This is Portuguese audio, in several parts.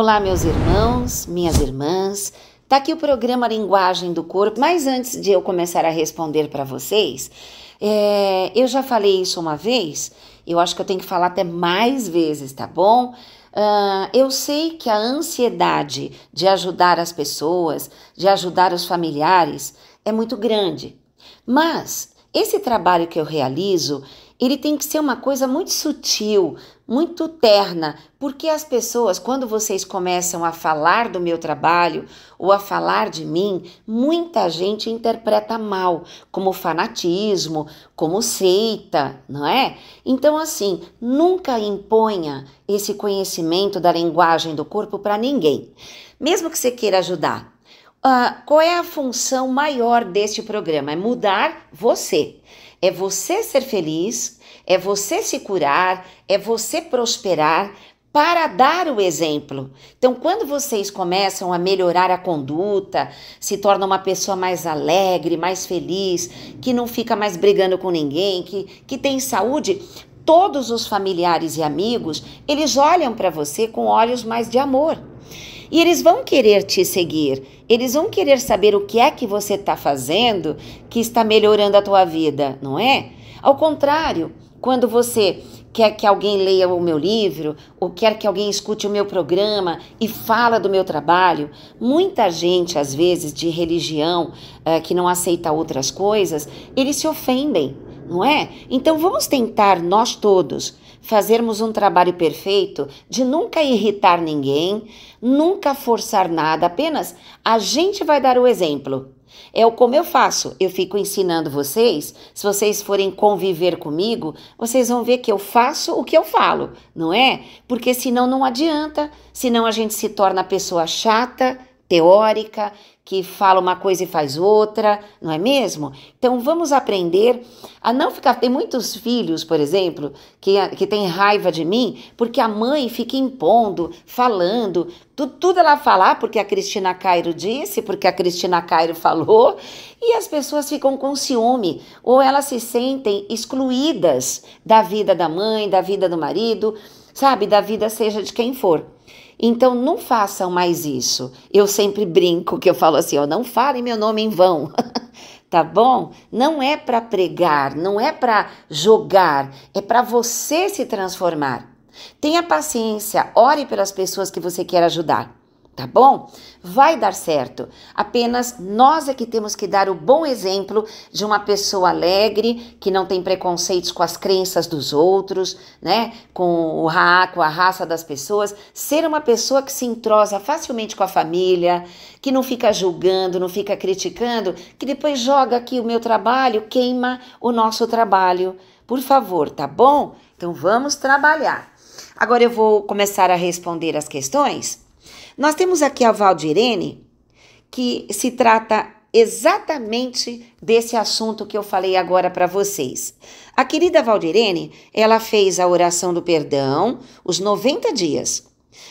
Olá, meus irmãos, minhas irmãs. Tá aqui o programa Linguagem do Corpo. Mas antes de eu começar a responder para vocês, é, eu já falei isso uma vez. Eu acho que eu tenho que falar até mais vezes, tá bom? Uh, eu sei que a ansiedade de ajudar as pessoas, de ajudar os familiares, é muito grande. Mas esse trabalho que eu realizo, ele tem que ser uma coisa muito sutil, muito terna, porque as pessoas, quando vocês começam a falar do meu trabalho ou a falar de mim, muita gente interpreta mal, como fanatismo, como seita, não é? Então, assim, nunca imponha esse conhecimento da linguagem do corpo para ninguém, mesmo que você queira ajudar. Uh, qual é a função maior deste programa? É mudar você. É você ser feliz, é você se curar, é você prosperar para dar o exemplo. Então, quando vocês começam a melhorar a conduta, se torna uma pessoa mais alegre, mais feliz, que não fica mais brigando com ninguém, que, que tem saúde, todos os familiares e amigos, eles olham para você com olhos mais de amor. E eles vão querer te seguir, eles vão querer saber o que é que você está fazendo que está melhorando a tua vida, não é? Ao contrário, quando você quer que alguém leia o meu livro, ou quer que alguém escute o meu programa e fala do meu trabalho, muita gente, às vezes, de religião é, que não aceita outras coisas, eles se ofendem, não é? Então vamos tentar, nós todos, fazermos um trabalho perfeito de nunca irritar ninguém, nunca forçar nada, apenas a gente vai dar o exemplo. É o como eu faço. Eu fico ensinando vocês. Se vocês forem conviver comigo, vocês vão ver que eu faço o que eu falo, não é? Porque senão não adianta, senão a gente se torna pessoa chata, teórica, que fala uma coisa e faz outra, não é mesmo? Então vamos aprender a não ficar. Tem muitos filhos, por exemplo, que, que tem raiva de mim porque a mãe fica impondo, falando, tudo, tudo ela falar porque a Cristina Cairo disse, porque a Cristina Cairo falou, e as pessoas ficam com ciúme ou elas se sentem excluídas da vida da mãe, da vida do marido, sabe, da vida seja de quem for. Então não façam mais isso. Eu sempre brinco que eu falo assim, ó, não falem meu nome em vão. tá bom? Não é para pregar, não é para jogar, é para você se transformar. Tenha paciência, ore pelas pessoas que você quer ajudar, tá bom? vai dar certo. Apenas nós é que temos que dar o bom exemplo de uma pessoa alegre, que não tem preconceitos com as crenças dos outros, né? Com o ra, com a raça das pessoas, ser uma pessoa que se entrosa facilmente com a família, que não fica julgando, não fica criticando, que depois joga aqui o meu trabalho, queima o nosso trabalho. Por favor, tá bom? Então vamos trabalhar. Agora eu vou começar a responder as questões. Nós temos aqui a Valdirene, que se trata exatamente desse assunto que eu falei agora para vocês. A querida Valdirene, ela fez a oração do perdão, os 90 dias.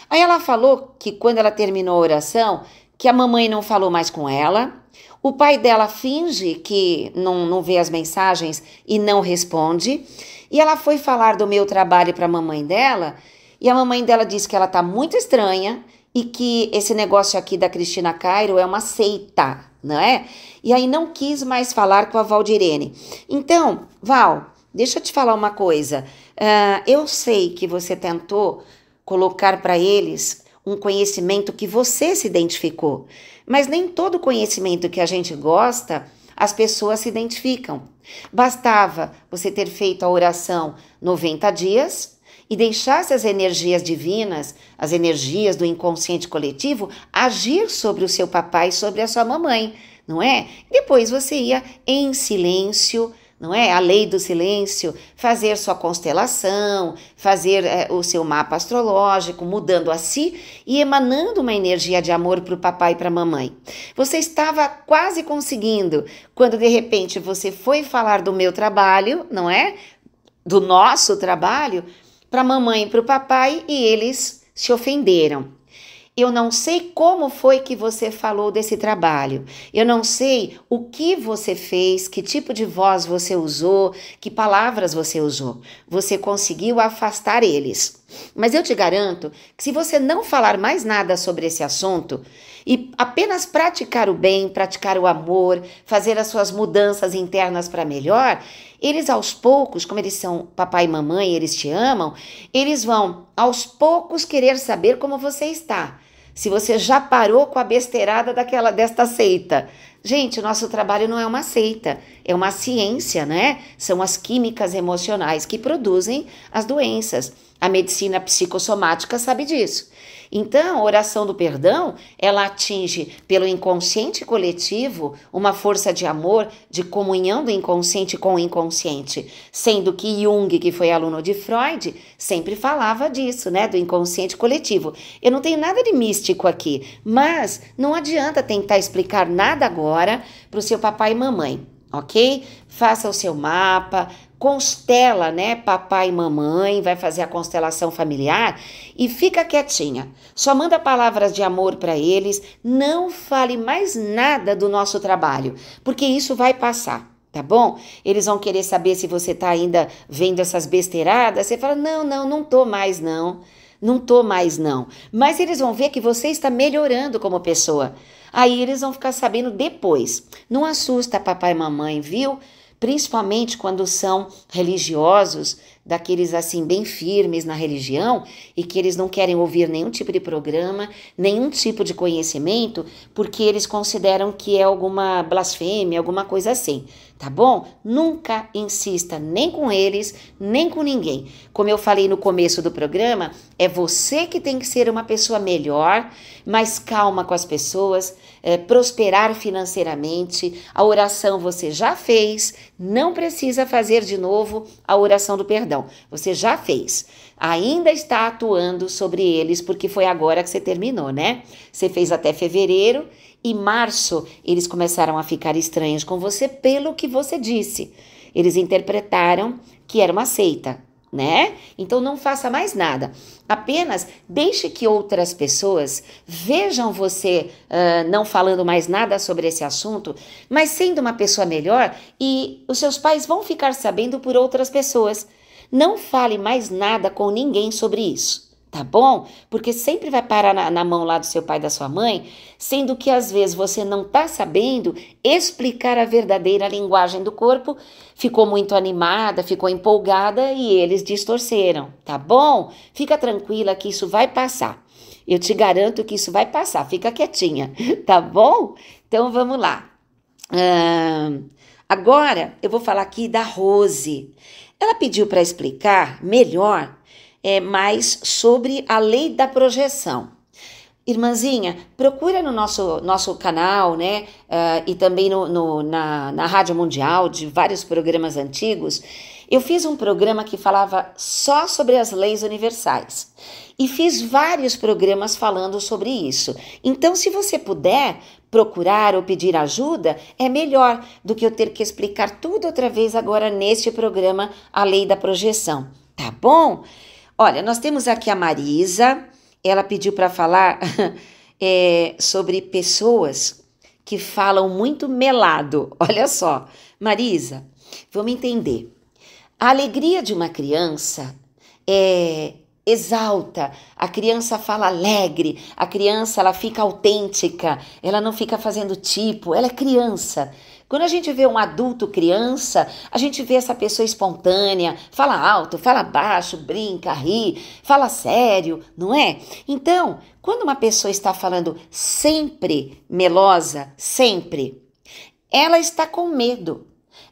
Aí ela falou que quando ela terminou a oração, que a mamãe não falou mais com ela, o pai dela finge que não, não vê as mensagens e não responde. E ela foi falar do meu trabalho para a mamãe dela, e a mamãe dela disse que ela tá muito estranha, e que esse negócio aqui da Cristina Cairo é uma seita, não é? E aí não quis mais falar com a Valdirene. Então, Val, deixa eu te falar uma coisa. Uh, eu sei que você tentou colocar para eles um conhecimento que você se identificou, mas nem todo conhecimento que a gente gosta as pessoas se identificam. Bastava você ter feito a oração 90 dias e deixasse as energias divinas, as energias do inconsciente coletivo, agir sobre o seu papai e sobre a sua mamãe, não é? Depois você ia em silêncio, não é? A lei do silêncio, fazer sua constelação, fazer é, o seu mapa astrológico, mudando a si e emanando uma energia de amor para o papai e para a mamãe. Você estava quase conseguindo, quando de repente você foi falar do meu trabalho, não é? Do nosso trabalho, para a mamãe e para o papai e eles se ofenderam. Eu não sei como foi que você falou desse trabalho. Eu não sei o que você fez, que tipo de voz você usou, que palavras você usou. Você conseguiu afastar eles. Mas eu te garanto que se você não falar mais nada sobre esse assunto, e apenas praticar o bem, praticar o amor, fazer as suas mudanças internas para melhor, eles aos poucos, como eles são papai e mamãe, eles te amam, eles vão aos poucos querer saber como você está. Se você já parou com a besteirada daquela desta seita. Gente, o nosso trabalho não é uma seita, é uma ciência, né? São as químicas emocionais que produzem as doenças. A medicina psicossomática sabe disso. Então, a oração do perdão, ela atinge pelo inconsciente coletivo uma força de amor, de comunhão do inconsciente com o inconsciente, sendo que Jung, que foi aluno de Freud, sempre falava disso, né, do inconsciente coletivo. Eu não tenho nada de místico aqui, mas não adianta tentar explicar nada agora para o seu papai e mamãe ok? Faça o seu mapa, constela, né? Papai e mamãe vai fazer a constelação familiar e fica quietinha. Só manda palavras de amor para eles, não fale mais nada do nosso trabalho, porque isso vai passar. Tá bom? Eles vão querer saber se você tá ainda vendo essas besteiradas. Você fala: "Não, não, não tô mais não. Não tô mais não". Mas eles vão ver que você está melhorando como pessoa. Aí eles vão ficar sabendo depois. Não assusta papai e mamãe, viu? principalmente quando são religiosos, daqueles assim bem firmes na religião e que eles não querem ouvir nenhum tipo de programa, nenhum tipo de conhecimento, porque eles consideram que é alguma blasfêmia, alguma coisa assim, tá bom? Nunca insista nem com eles, nem com ninguém. Como eu falei no começo do programa, é você que tem que ser uma pessoa melhor, mais calma com as pessoas, é, prosperar financeiramente. A oração você já fez, não precisa fazer de novo a oração do perdão perdão, você já fez. Ainda está atuando sobre eles, porque foi agora que você terminou, né? Você fez até fevereiro e março eles começaram a ficar estranhos com você pelo que você disse. Eles interpretaram que era uma seita, né? Então não faça mais nada. Apenas deixe que outras pessoas vejam você uh, não falando mais nada sobre esse assunto, mas sendo uma pessoa melhor e os seus pais vão ficar sabendo por outras pessoas. Não fale mais nada com ninguém sobre isso, tá bom? Porque sempre vai parar na, na mão lá do seu pai e da sua mãe, sendo que às vezes você não tá sabendo explicar a verdadeira linguagem do corpo, ficou muito animada, ficou empolgada e eles distorceram, tá bom? Fica tranquila que isso vai passar. Eu te garanto que isso vai passar, fica quietinha, tá bom? Então vamos lá. agora eu vou falar aqui da Rose. Ela pediu para explicar melhor é, mais sobre a lei da projeção. Irmãzinha, procura no nosso, nosso canal, né? Uh, e também no, no, na, na Rádio Mundial, de vários programas antigos, eu fiz um programa que falava só sobre as leis universais e fiz vários programas falando sobre isso. Então, se você puder procurar ou pedir ajuda, é melhor do que eu ter que explicar tudo outra vez agora neste programa A Lei da Projeção, tá bom? Olha, nós temos aqui a Marisa, ela pediu para falar é, sobre pessoas que falam muito melado. Olha só, Marisa, vamos entender. A alegria de uma criança é, exalta, a criança fala alegre, a criança ela fica autêntica, ela não fica fazendo tipo, ela é criança. Quando a gente vê um adulto criança, a gente vê essa pessoa espontânea, fala alto, fala baixo, brinca, ri, fala sério, não é? Então, quando uma pessoa está falando sempre melosa, sempre, ela está com medo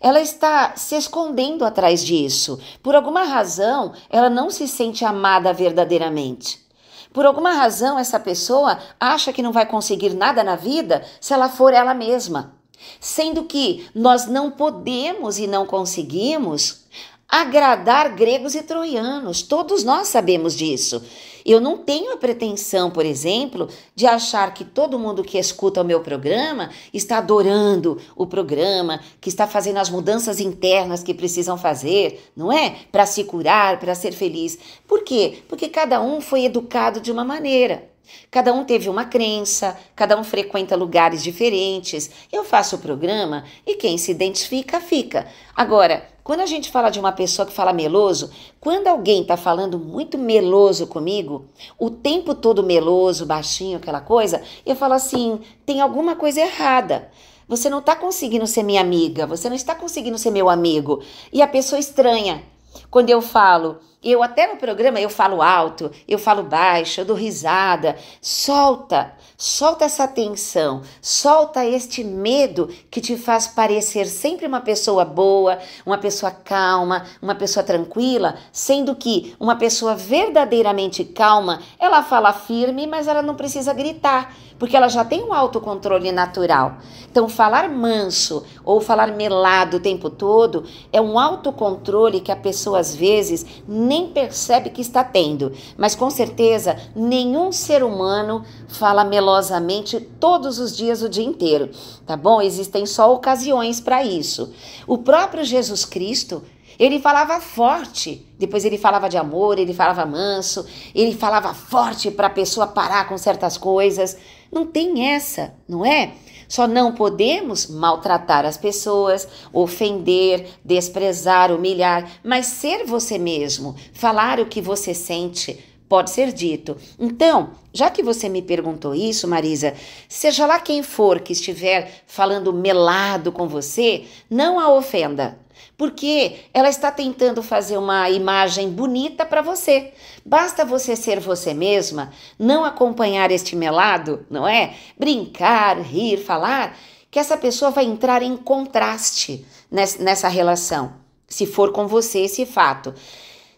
ela está se escondendo atrás disso. Por alguma razão, ela não se sente amada verdadeiramente. Por alguma razão, essa pessoa acha que não vai conseguir nada na vida se ela for ela mesma. Sendo que nós não podemos e não conseguimos agradar gregos e troianos. Todos nós sabemos disso. Eu não tenho a pretensão, por exemplo, de achar que todo mundo que escuta o meu programa está adorando o programa, que está fazendo as mudanças internas que precisam fazer, não é? Para se curar, para ser feliz. Por quê? Porque cada um foi educado de uma maneira. Cada um teve uma crença, cada um frequenta lugares diferentes. Eu faço o programa e quem se identifica, fica. Agora, quando a gente fala de uma pessoa que fala meloso, quando alguém está falando muito meloso comigo, o tempo todo meloso, baixinho, aquela coisa, eu falo assim: tem alguma coisa errada. Você não está conseguindo ser minha amiga, você não está conseguindo ser meu amigo. E a pessoa estranha. Quando eu falo, eu até no programa eu falo alto, eu falo baixo, eu dou risada. Solta, Solta essa tensão, solta este medo que te faz parecer sempre uma pessoa boa, uma pessoa calma, uma pessoa tranquila, sendo que uma pessoa verdadeiramente calma, ela fala firme, mas ela não precisa gritar, porque ela já tem um autocontrole natural. Então, falar manso ou falar melado o tempo todo é um autocontrole que a pessoa às vezes nem percebe que está tendo. Mas com certeza, nenhum ser humano fala melado cautelosamente todos os dias o dia inteiro, tá bom? Existem só ocasiões para isso. O próprio Jesus Cristo, ele falava forte, depois ele falava de amor, ele falava manso, ele falava forte para a pessoa parar com certas coisas. Não tem essa, não é? Só não podemos maltratar as pessoas, ofender, desprezar, humilhar, mas ser você mesmo, falar o que você sente, pode ser dito. Então, já que você me perguntou isso, Marisa, seja lá quem for que estiver falando melado com você, não a ofenda. Porque ela está tentando fazer uma imagem bonita para você. Basta você ser você mesma, não acompanhar este melado, não é? Brincar, rir, falar, que essa pessoa vai entrar em contraste nessa relação, se for com você esse fato.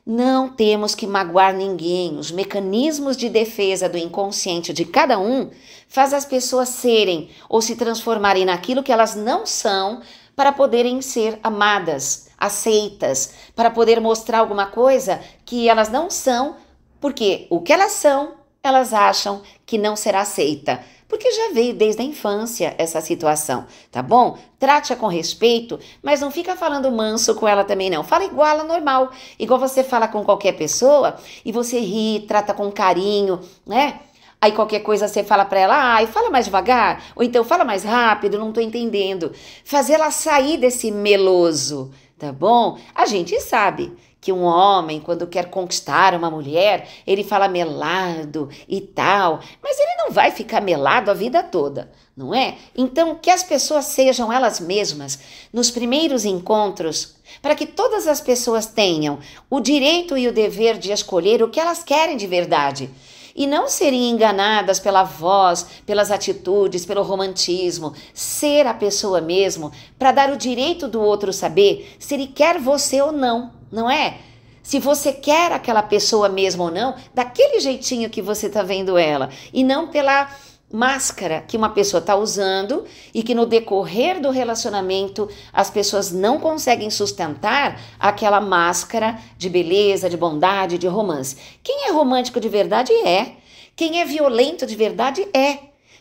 Não temos que magoar ninguém. Os mecanismos de defesa do inconsciente de cada um faz as pessoas serem ou se transformarem naquilo que elas não são para poderem ser amadas, aceitas, para poder mostrar alguma coisa que elas não são, porque o que elas são, elas acham que não será aceita porque já veio desde a infância essa situação, tá bom? Trate-a com respeito, mas não fica falando manso com ela também não. Fala igual ela normal, igual você fala com qualquer pessoa e você ri, trata com carinho, né? Aí qualquer coisa você fala para ela, ai, fala mais devagar, ou então fala mais rápido, não tô entendendo. Fazer ela sair desse meloso, tá bom? A gente sabe que um homem, quando quer conquistar uma mulher, ele fala melado e tal, mas ele não vai ficar melado a vida toda, não é? Então, que as pessoas sejam elas mesmas nos primeiros encontros, para que todas as pessoas tenham o direito e o dever de escolher o que elas querem de verdade e não serem enganadas pela voz, pelas atitudes, pelo romantismo. Ser a pessoa mesmo para dar o direito do outro saber se ele quer você ou não não é? Se você quer aquela pessoa mesmo ou não, daquele jeitinho que você está vendo ela, e não pela máscara que uma pessoa está usando e que no decorrer do relacionamento as pessoas não conseguem sustentar aquela máscara de beleza, de bondade, de romance. Quem é romântico de verdade é. Quem é violento de verdade é.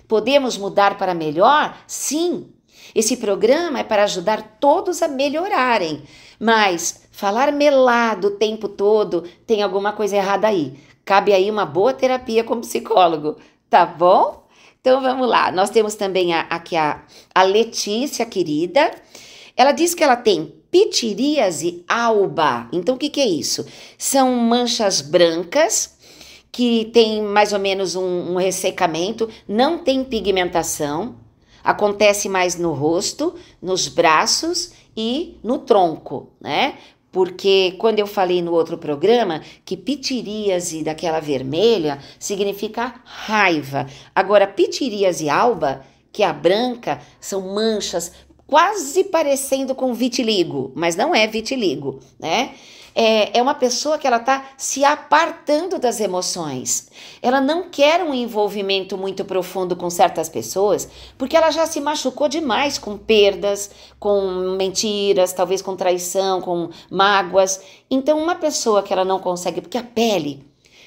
Podemos mudar para melhor? Sim. Esse programa é para ajudar todos a melhorarem, mas Falar melado o tempo todo tem alguma coisa errada aí. Cabe aí uma boa terapia com psicólogo, tá bom? Então vamos lá. Nós temos também a, aqui a, a Letícia, querida. Ela diz que ela tem pitiríase alba. Então o que, que é isso? São manchas brancas que tem mais ou menos um, um, ressecamento, não tem pigmentação, acontece mais no rosto, nos braços e no tronco, né? porque quando eu falei no outro programa que pitiríase daquela vermelha significa raiva. Agora, pitiríase alba, que é a branca, são manchas quase parecendo com vitiligo, mas não é vitiligo, né? é, é uma pessoa que ela está se apartando das emoções. Ela não quer um envolvimento muito profundo com certas pessoas, porque ela já se machucou demais com perdas, com mentiras, talvez com traição, com mágoas. Então, uma pessoa que ela não consegue, porque a pele,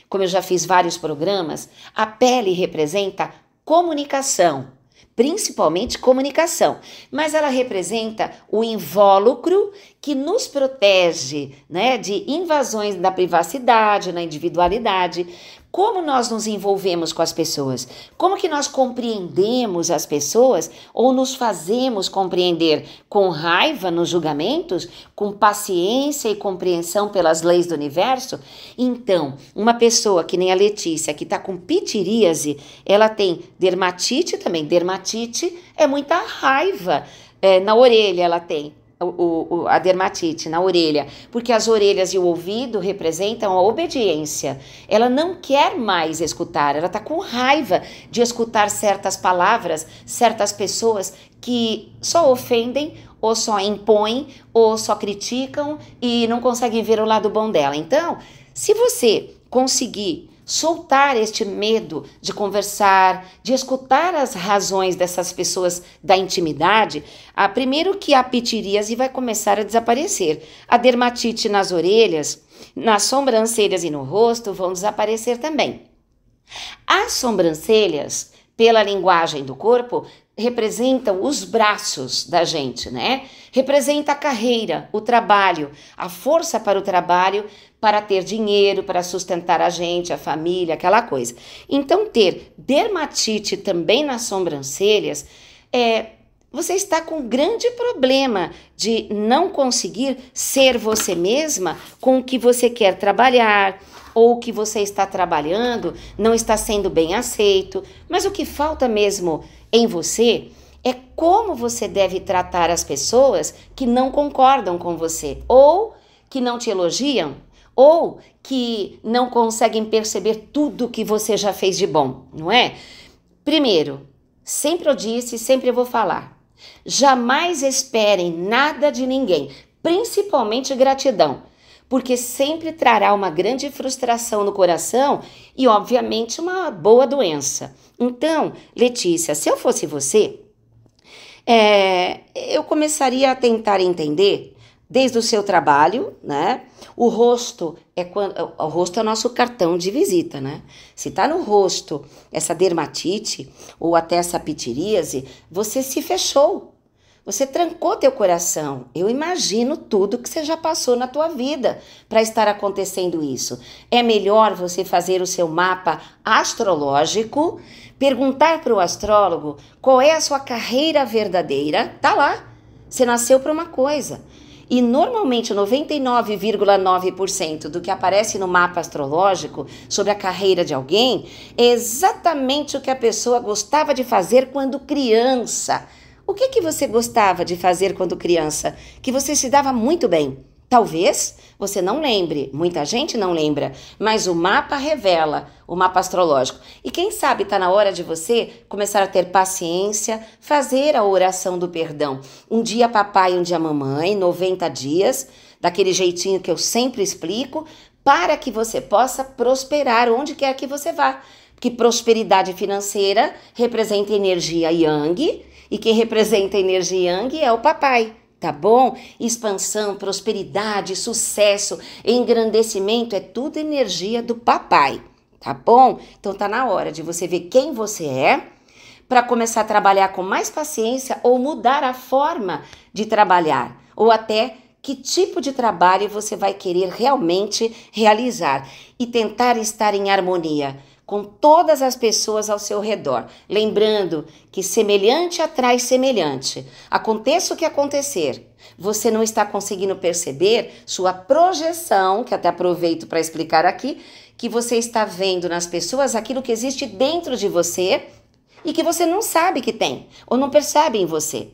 como eu já fiz vários programas, a pele representa comunicação principalmente comunicação, mas ela representa o invólucro que nos protege né, de invasões da privacidade, na individualidade, como nós nos envolvemos com as pessoas? Como que nós compreendemos as pessoas ou nos fazemos compreender com raiva nos julgamentos, com paciência e compreensão pelas leis do universo? Então, uma pessoa que nem a Letícia, que está com pitiríase, ela tem dermatite também. Dermatite é muita raiva. É, na orelha ela tem o, o, a dermatite na orelha, porque as orelhas e o ouvido representam a obediência. Ela não quer mais escutar, ela está com raiva de escutar certas palavras, certas pessoas que só ofendem ou só impõem ou só criticam e não conseguem ver o lado bom dela. Então, se você conseguir soltar este medo de conversar, de escutar as razões dessas pessoas da intimidade, a, ah, primeiro que a pitiríase vai começar a desaparecer. A dermatite nas orelhas, nas sobrancelhas e no rosto vão desaparecer também. As sobrancelhas, pela linguagem do corpo, representam os braços da gente, né? Representa a carreira, o trabalho, a força para o trabalho, para ter dinheiro, para sustentar a gente, a família, aquela coisa. Então, ter dermatite também nas sobrancelhas é, Você está com um grande problema de não conseguir ser você mesma com o que você quer trabalhar, ou o que você está trabalhando não está sendo bem aceito, mas o que falta mesmo em você é como você deve tratar as pessoas que não concordam com você, ou que não te elogiam, ou que não conseguem perceber tudo que você já fez de bom, não é? Primeiro, sempre eu disse, sempre eu vou falar. Jamais esperem nada de ninguém, principalmente gratidão porque sempre trará uma grande frustração no coração e, obviamente, uma boa doença. Então, Letícia, se eu fosse você, é, eu começaria a tentar entender desde o seu trabalho, né? O rosto é quando o rosto é o nosso cartão de visita, né? Se tá no rosto essa dermatite ou até essa pitiríase, você se fechou. Você trancou teu coração. Eu imagino tudo que você já passou na tua vida para estar acontecendo isso. É melhor você fazer o seu mapa astrológico, perguntar para o astrólogo qual é a sua carreira verdadeira. Tá lá. Você nasceu para uma coisa. E normalmente 99,9% do que aparece no mapa astrológico sobre a carreira de alguém é exatamente o que a pessoa gostava de fazer quando criança. O que, que você gostava de fazer quando criança, que você se dava muito bem? Talvez você não lembre, muita gente não lembra, mas o mapa revela, o mapa astrológico. E quem sabe está na hora de você começar a ter paciência, fazer a oração do perdão. Um dia papai, um dia mamãe, 90 dias, daquele jeitinho que eu sempre explico, para que você possa prosperar onde quer que você vá. Que prosperidade financeira representa energia yang, e quem representa a energia Yang é o papai, tá bom? Expansão, prosperidade, sucesso, engrandecimento é tudo energia do papai, tá bom? Então tá na hora de você ver quem você é para começar a trabalhar com mais paciência ou mudar a forma de trabalhar, ou até que tipo de trabalho você vai querer realmente realizar e tentar estar em harmonia com todas as pessoas ao seu redor, lembrando que semelhante atrai semelhante. Aconteça o que acontecer, você não está conseguindo perceber sua projeção, que até aproveito para explicar aqui, que você está vendo nas pessoas aquilo que existe dentro de você e que você não sabe que tem ou não percebe em você.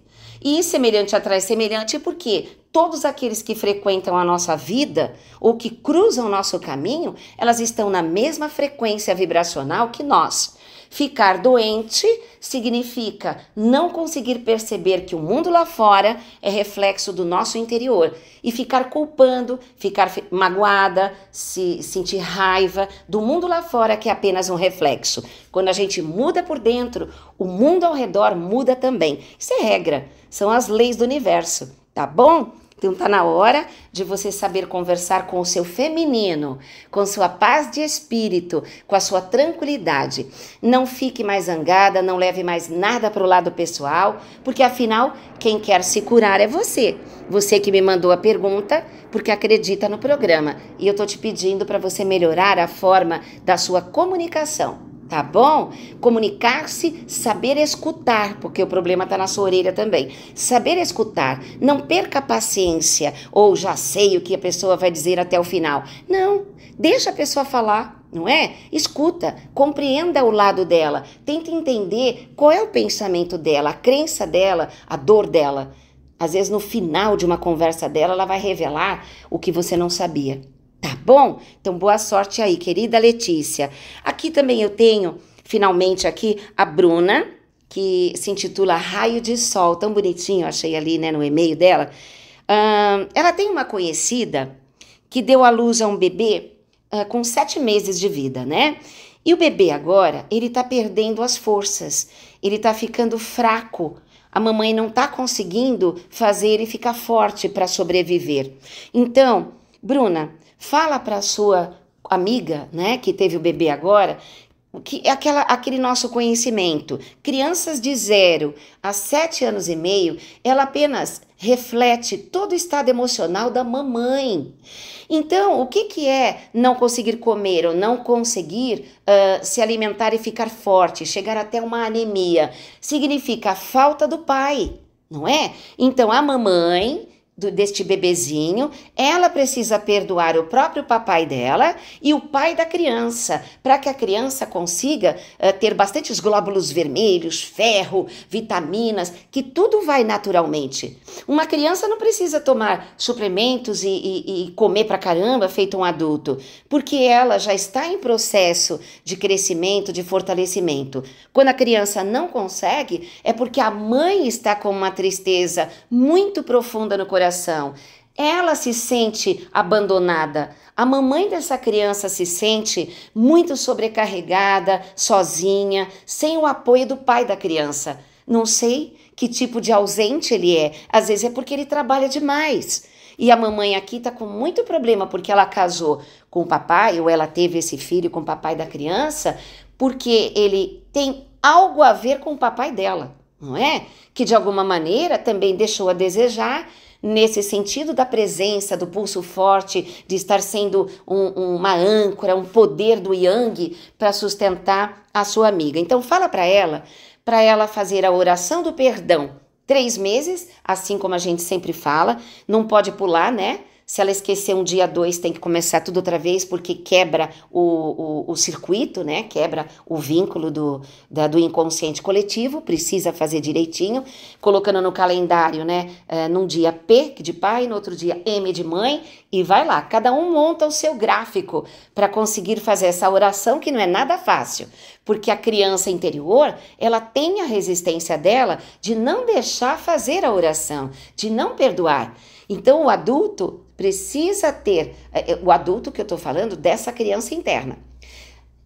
E semelhante atrai semelhante, por quê? todos aqueles que frequentam a nossa vida ou que cruzam nosso caminho, elas estão na mesma frequência vibracional que nós. Ficar doente significa não conseguir perceber que o mundo lá fora é reflexo do nosso interior e ficar culpando, ficar magoada, se sentir raiva do mundo lá fora que é apenas um reflexo. Quando a gente muda por dentro, o mundo ao redor muda também. Isso é regra, são as leis do universo, tá bom? Então tá na hora de você saber conversar com o seu feminino, com sua paz de espírito, com a sua tranquilidade. Não fique mais zangada, não leve mais nada para o lado pessoal, porque afinal quem quer se curar é você. Você que me mandou a pergunta, porque acredita no programa e eu tô te pedindo para você melhorar a forma da sua comunicação tá bom? Comunicar-se, saber escutar, porque o problema está na sua orelha também. Saber escutar, não perca a paciência, ou já sei o que a pessoa vai dizer até o final. Não, deixa a pessoa falar. Não é? Escuta, compreenda o lado dela, tente entender qual é o pensamento dela, a crença dela, a dor dela. Às vezes, no final de uma conversa dela, ela vai revelar o que você não sabia. Tá bom? Então boa sorte aí, querida Letícia. Aqui também eu tenho, finalmente aqui, a Bruna, que se intitula Raio de Sol, tão bonitinho, achei ali, né, no e-mail dela. Uh, ela tem uma conhecida que deu à luz a um bebê uh, com sete meses de vida, né? E o bebê agora, ele tá perdendo as forças, ele tá ficando fraco. A mamãe não tá conseguindo fazer ele ficar forte para sobreviver. Então, Bruna, Fala para sua amiga, né, que teve o bebê agora, que é aquela, aquele nosso conhecimento. Crianças de zero a sete anos e meio, ela apenas reflete todo o estado emocional da mamãe. Então, o que, que é não conseguir comer ou não conseguir uh, se alimentar e ficar forte, chegar até uma anemia? Significa a falta do pai, não é? Então, a mamãe do, deste bebezinho, ela precisa perdoar o próprio papai dela e o pai da criança, para que a criança consiga uh, ter bastante glóbulos vermelhos, ferro, vitaminas, que tudo vai naturalmente. Uma criança não precisa tomar suplementos e, e, e comer pra caramba feito um adulto, porque ela já está em processo de crescimento, de fortalecimento. Quando a criança não consegue, é porque a mãe está com uma tristeza muito profunda no coração coração. Ela se sente abandonada. A mamãe dessa criança se sente muito sobrecarregada, sozinha, sem o apoio do pai da criança. Não sei que tipo de ausente ele é. Às vezes é porque ele trabalha demais. E a mamãe aqui está com muito problema porque ela casou com o papai ou ela teve esse filho com o papai da criança, porque ele tem algo a ver com o papai dela, não é? Que de alguma maneira também deixou a desejar nesse sentido da presença, do pulso forte, de estar sendo um, uma âncora, um poder do yang para sustentar a sua amiga. Então fala para ela, para ela fazer a oração do perdão três meses, assim como a gente sempre fala, não pode pular, né? Se ela esquecer um dia, dois, tem que começar tudo outra vez, porque quebra o, o, o circuito, né? Quebra o vínculo do, da, do inconsciente coletivo, precisa fazer direitinho, colocando no calendário, né? É, num dia P de pai, no outro dia M de mãe, e vai lá. Cada um monta o seu gráfico para conseguir fazer essa oração, que não é nada fácil, porque a criança interior, ela tem a resistência dela de não deixar fazer a oração, de não perdoar. Então, o adulto precisa ter, é, é, o adulto que eu estou falando, dessa criança interna.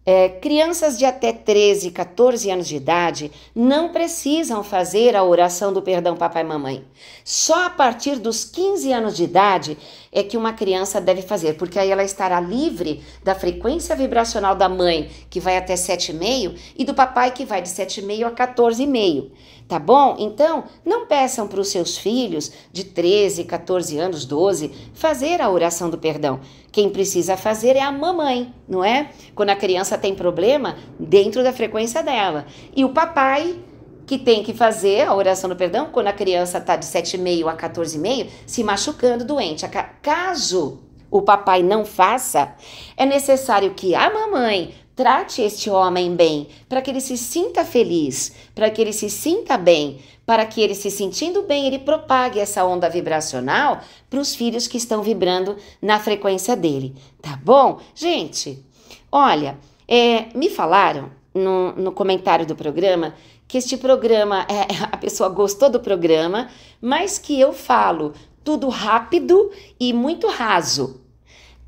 É, crianças de até 13, 14 anos de idade não precisam fazer a oração do perdão papai e mamãe. Só a partir dos 15 anos de idade é que uma criança deve fazer, porque aí ela estará livre da frequência vibracional da mãe, que vai até 7,5, e do papai, que vai de 7,5 a 14,5 tá bom? Então, não peçam para os seus filhos de 13, 14 anos, 12, fazer a oração do perdão. Quem precisa fazer é a mamãe, não é? Quando a criança tem problema, dentro da frequência dela. E o papai que tem que fazer a oração do perdão quando a criança está de 7,5 a 14,5 se machucando, doente. Caso o papai não faça, é necessário que a mamãe Trate este homem bem, para que ele se sinta feliz, para que ele se sinta bem, para que ele se sentindo bem, ele propague essa onda vibracional para os filhos que estão vibrando na frequência dele, tá bom? Gente, olha, é, me falaram no, no comentário do programa que este programa, é, a pessoa gostou do programa, mas que eu falo tudo rápido e muito raso.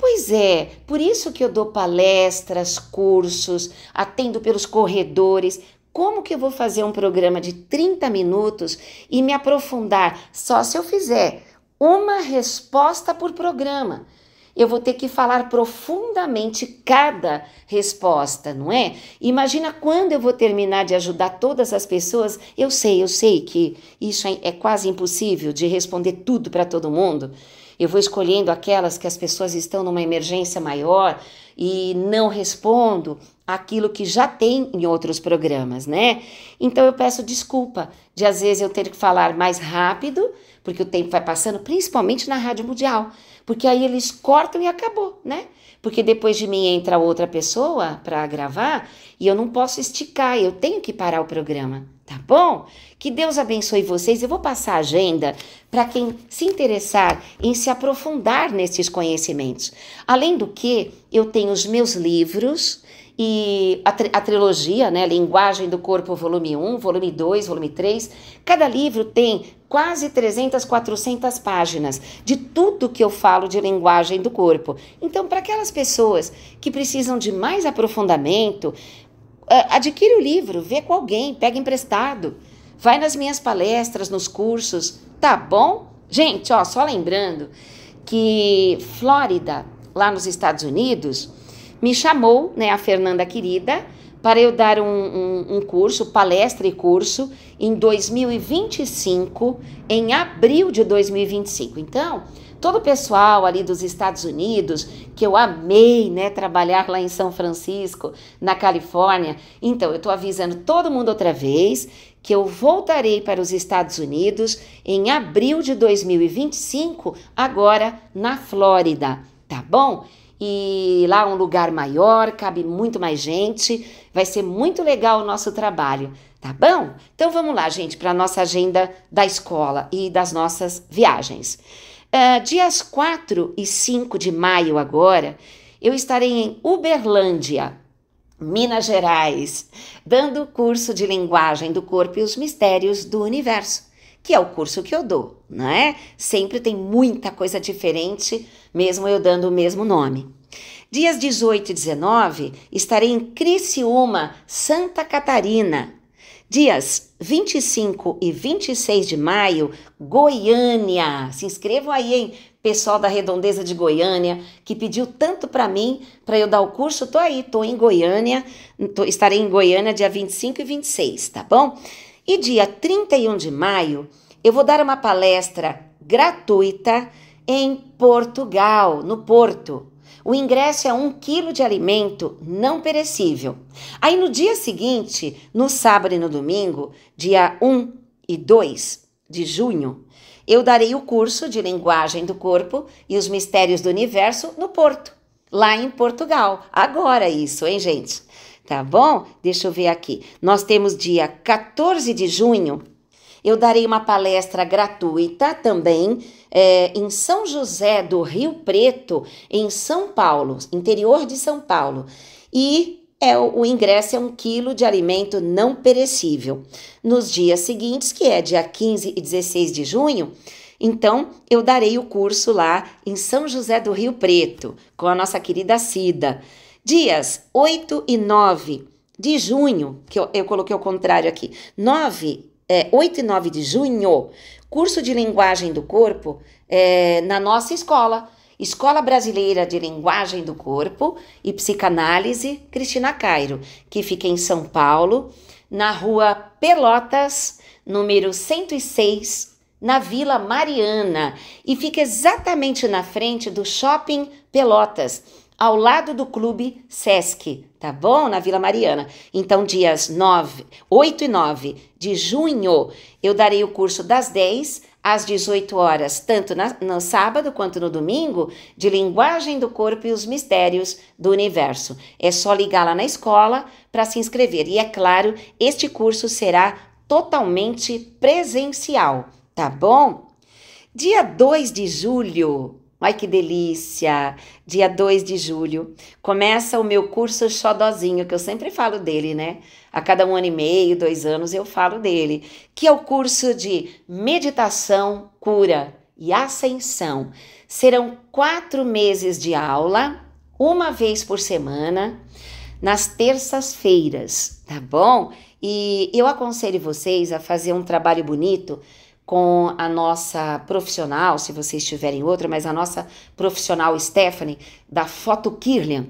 Pois é, por isso que eu dou palestras, cursos, atendo pelos corredores. Como que eu vou fazer um programa de 30 minutos e me aprofundar? Só se eu fizer uma resposta por programa. Eu vou ter que falar profundamente cada resposta, não é? Imagina quando eu vou terminar de ajudar todas as pessoas. Eu sei, eu sei que isso é, é quase impossível de responder tudo para todo mundo eu vou escolhendo aquelas que as pessoas estão numa emergência maior e não respondo aquilo que já tem em outros programas, né? Então eu peço desculpa de às vezes eu ter que falar mais rápido, porque o tempo vai passando, principalmente na Rádio Mundial, porque aí eles cortam e acabou, né? porque depois de mim entra outra pessoa para gravar e eu não posso esticar, eu tenho que parar o programa, tá bom? Que Deus abençoe vocês. Eu vou passar a agenda para quem se interessar em se aprofundar nesses conhecimentos. Além do que, eu tenho os meus livros e a, tri a, trilogia, né, Linguagem do Corpo, volume 1, volume 2, volume 3. Cada livro tem quase 300, 400 páginas de tudo que eu falo de linguagem do corpo. Então, para aquelas pessoas que precisam de mais aprofundamento, adquire o livro, vê com alguém, pega emprestado, vai nas minhas palestras, nos cursos, tá bom? Gente, ó, só lembrando que Flórida, lá nos Estados Unidos, me chamou, né, a Fernanda querida, para eu dar um, um, um, curso, palestra e curso, em 2025, em abril de 2025. Então, todo o pessoal ali dos Estados Unidos, que eu amei, né, trabalhar lá em São Francisco, na Califórnia. Então, eu estou avisando todo mundo outra vez que eu voltarei para os Estados Unidos em abril de 2025, agora na Flórida, tá bom? e lá um lugar maior, cabe muito mais gente, vai ser muito legal o nosso trabalho, tá bom? Então vamos lá, gente, para a nossa agenda da escola e das nossas viagens. Uh, dias 4 e 5 de maio agora, eu estarei em Uberlândia, Minas Gerais, dando o curso de linguagem do corpo e os mistérios do universo, que é o curso que eu dou, não é? Sempre tem muita coisa diferente mesmo eu dando o mesmo nome. Dias 18 e 19 estarei em Criciúma, Santa Catarina. Dias 25 e 26 de maio, Goiânia. Se inscrevam aí, hein? Pessoal da Redondeza de Goiânia, que pediu tanto para mim para eu dar o curso, tô aí, tô em Goiânia, tô, estarei em Goiânia dia 25 e 26, tá bom? E dia 31 de maio, eu vou dar uma palestra gratuita em Portugal, no Porto. O ingresso é um quilo de alimento não perecível. Aí no dia seguinte, no sábado e no domingo, dia 1 e 2 de junho, eu darei o curso de Linguagem do Corpo e os Mistérios do Universo no Porto, lá em Portugal. Agora isso, hein, gente? Tá bom? Deixa eu ver aqui. Nós temos dia 14 de junho eu darei uma palestra gratuita também é, em São José do Rio Preto, em São Paulo, interior de São Paulo. E é o ingresso é um quilo de alimento não perecível. Nos dias seguintes, que é dia 15 e 16 de junho, então eu darei o curso lá em São José do Rio Preto, com a nossa querida Cida. Dias 8 e 9 de junho, que eu, eu coloquei o contrário aqui, 9 é, 8 e 9 de junho, curso de linguagem do corpo é, na nossa escola. Escola Brasileira de Linguagem do Corpo e Psicanálise Cristina Cairo, que fica em São Paulo, na rua Pelotas, número 106, na Vila Mariana, e fica exatamente na frente do Shopping Pelotas ao lado do Clube Sesc, tá bom? Na Vila Mariana. Então, dias 9, 8 e 9 de junho, eu darei o curso das 10 às 18 horas, tanto na, no sábado quanto no domingo, de linguagem do corpo e os mistérios do universo. É só ligar lá na escola para se inscrever. E é claro, este curso será totalmente presencial, tá bom? Dia 2 de julho, Ai que delícia! Dia 2 de julho começa o meu curso Xodozinho, que eu sempre falo dele, né? A cada um ano e meio, dois anos eu falo dele, que é o curso de meditação, cura e ascensão. Serão quatro meses de aula, uma vez por semana, nas terças-feiras, tá bom? E eu aconselho vocês a fazer um trabalho bonito com a nossa profissional, se vocês tiverem outra, mas a nossa profissional Stephanie, da Foto Kirlian.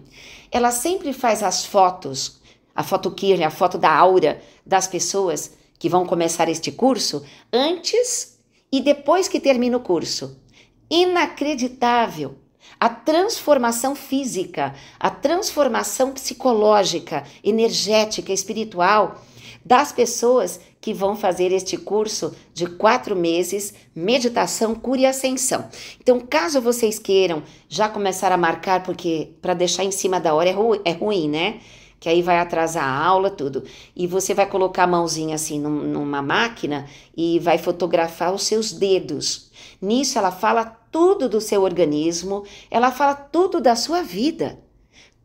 Ela sempre faz as fotos, a foto Kirlian, a foto da aura das pessoas que vão começar este curso, antes e depois que termina o curso. Inacreditável! A transformação física, a transformação psicológica, energética, espiritual das pessoas que vão fazer este curso de quatro meses, meditação, cura e ascensão. Então, caso vocês queiram já começar a marcar, porque para deixar em cima da hora é, ru é ruim, né? que aí vai atrasar a aula, tudo. E você vai colocar a mãozinha assim numa máquina e vai fotografar os seus dedos. Nisso ela fala tudo do seu organismo, ela fala tudo da sua vida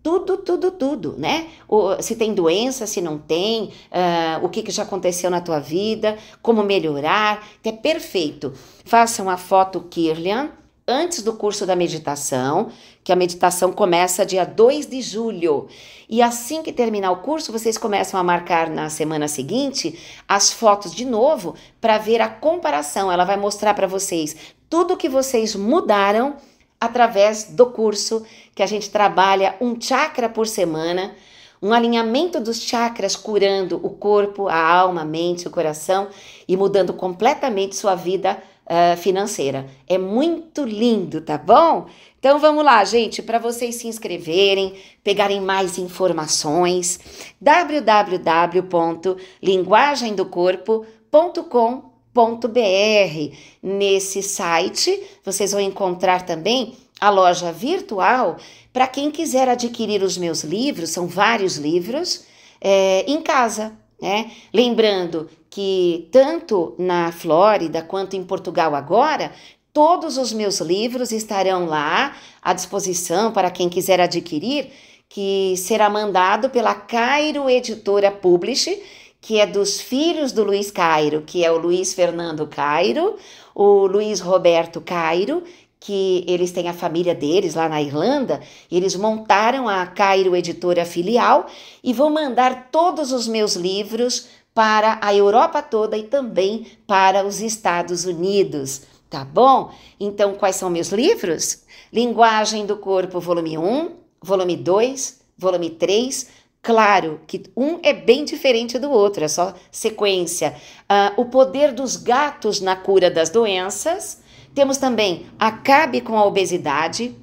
tudo, tudo, tudo, né? O, se tem doença, se não tem, uh, o que, que já aconteceu na tua vida, como melhorar, é perfeito. Faça uma foto Kirlian antes do curso da meditação, que a meditação começa dia 2 de julho. E assim que terminar o curso, vocês começam a marcar na semana seguinte as fotos de novo para ver a comparação. Ela vai mostrar para vocês tudo que vocês mudaram através do curso que a gente trabalha um chakra por semana, um alinhamento dos chakras curando o corpo, a alma, a mente, o coração e mudando completamente sua vida uh, financeira. É muito lindo, tá bom? Então vamos lá, gente, para vocês se inscreverem, pegarem mais informações, www.linguagemdocorpo.com www.lojavirtual.com.br. Nesse site, vocês vão encontrar também a loja virtual para quem quiser adquirir os meus livros, são vários livros, é, em casa. Né? Lembrando que tanto na Flórida quanto em Portugal agora, todos os meus livros estarão lá à disposição para quem quiser adquirir, que será mandado pela Cairo Editora Publish que é dos filhos do Luiz Cairo, que é o Luiz Fernando Cairo, o Luiz Roberto Cairo, que eles têm a família deles lá na Irlanda, eles montaram a Cairo Editora Filial e vou mandar todos os meus livros para a Europa toda e também para os Estados Unidos, tá bom? Então, quais são meus livros? Linguagem do Corpo, volume 1, volume 2, volume 3, Claro que um é bem diferente do outro, é só sequência. Uh, o poder dos gatos na cura das doenças. Temos também Acabe com a Obesidade,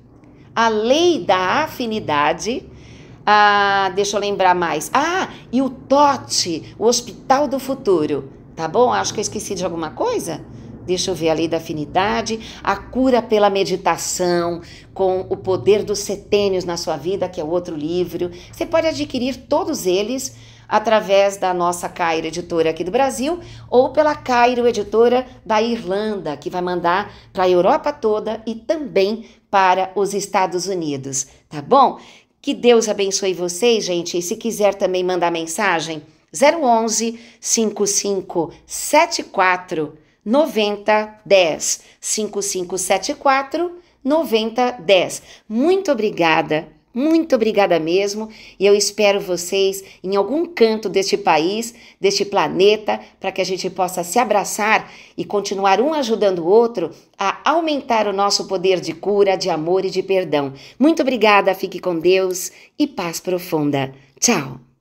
a Lei da Afinidade. Ah, deixa eu lembrar mais. Ah, e o TOT, o Hospital do Futuro. Tá bom? Acho que eu esqueci de alguma coisa deixa eu ver a lei da afinidade, a cura pela meditação, com o poder dos setênios na sua vida, que é outro livro. Você pode adquirir todos eles através da nossa Cairo Editora aqui do Brasil ou pela Cairo Editora da Irlanda, que vai mandar para a Europa toda e também para os Estados Unidos, tá bom? Que Deus abençoe vocês, gente. E se quiser também mandar mensagem, 011 5574 9010 5574 9010. Muito obrigada. Muito obrigada mesmo, e eu espero vocês em algum canto deste país, deste planeta, para que a gente possa se abraçar e continuar um ajudando o outro a aumentar o nosso poder de cura, de amor e de perdão. Muito obrigada, fique com Deus e paz profunda. Tchau!